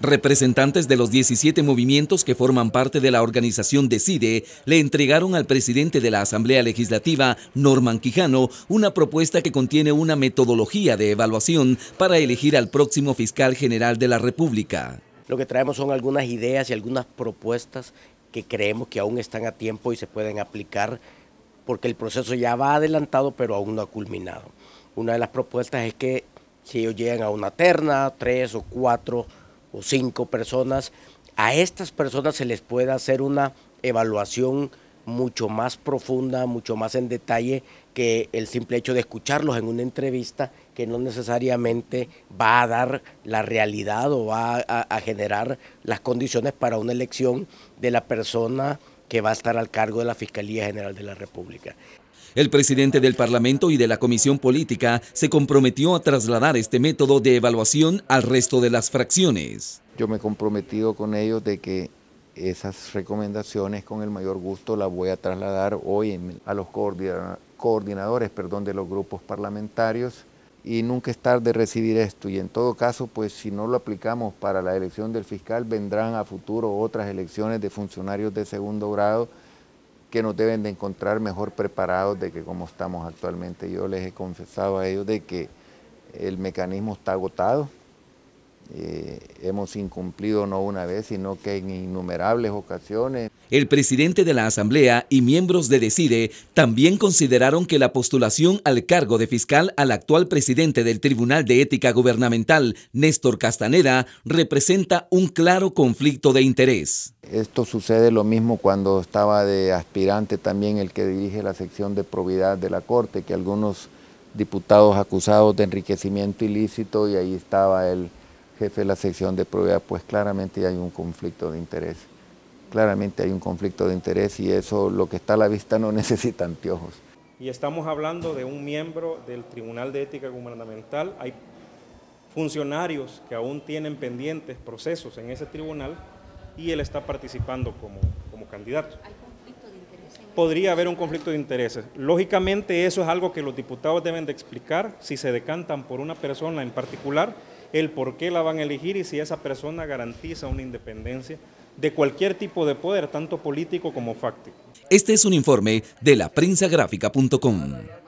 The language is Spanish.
Representantes de los 17 movimientos que forman parte de la organización Decide e le entregaron al presidente de la Asamblea Legislativa, Norman Quijano, una propuesta que contiene una metodología de evaluación para elegir al próximo fiscal general de la República. Lo que traemos son algunas ideas y algunas propuestas que creemos que aún están a tiempo y se pueden aplicar porque el proceso ya va adelantado pero aún no ha culminado. Una de las propuestas es que si ellos llegan a una terna, tres o cuatro o cinco personas, a estas personas se les puede hacer una evaluación mucho más profunda, mucho más en detalle que el simple hecho de escucharlos en una entrevista que no necesariamente va a dar la realidad o va a, a generar las condiciones para una elección de la persona que va a estar al cargo de la Fiscalía General de la República. El presidente del Parlamento y de la Comisión Política se comprometió a trasladar este método de evaluación al resto de las fracciones. Yo me he comprometido con ellos de que esas recomendaciones con el mayor gusto las voy a trasladar hoy a los coordinadores perdón, de los grupos parlamentarios y nunca es tarde recibir esto y en todo caso pues si no lo aplicamos para la elección del fiscal vendrán a futuro otras elecciones de funcionarios de segundo grado que nos deben de encontrar mejor preparados de que como estamos actualmente. Yo les he confesado a ellos de que el mecanismo está agotado, eh, hemos incumplido no una vez, sino que en innumerables ocasiones. El presidente de la Asamblea y miembros de Decide también consideraron que la postulación al cargo de fiscal al actual presidente del Tribunal de Ética Gubernamental, Néstor Castaneda, representa un claro conflicto de interés. Esto sucede lo mismo cuando estaba de aspirante también el que dirige la sección de probidad de la Corte, que algunos diputados acusados de enriquecimiento ilícito y ahí estaba el jefe de la sección de probidad, pues claramente hay un conflicto de interés claramente hay un conflicto de interés y eso, lo que está a la vista, no necesita anteojos. Y estamos hablando de un miembro del Tribunal de Ética Gubernamental. Hay funcionarios que aún tienen pendientes procesos en ese tribunal y él está participando como, como candidato podría haber un conflicto de intereses. Lógicamente eso es algo que los diputados deben de explicar si se decantan por una persona en particular, el por qué la van a elegir y si esa persona garantiza una independencia de cualquier tipo de poder, tanto político como fáctico. Este es un informe de la